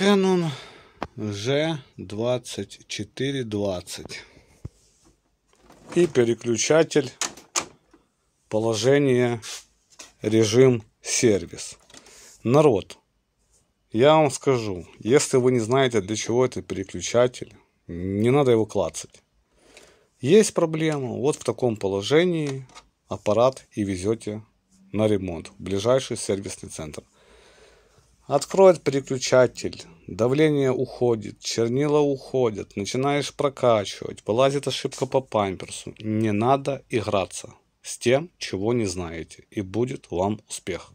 Canon G2420. И переключатель положение режим сервис. Народ, я вам скажу, если вы не знаете, для чего это переключатель, не надо его клацать. Есть проблема, вот в таком положении аппарат и везете на ремонт в ближайший сервисный центр. Откроет переключатель, давление уходит, чернила уходят, начинаешь прокачивать, вылазит ошибка по памперсу. Не надо играться с тем, чего не знаете, и будет вам успех.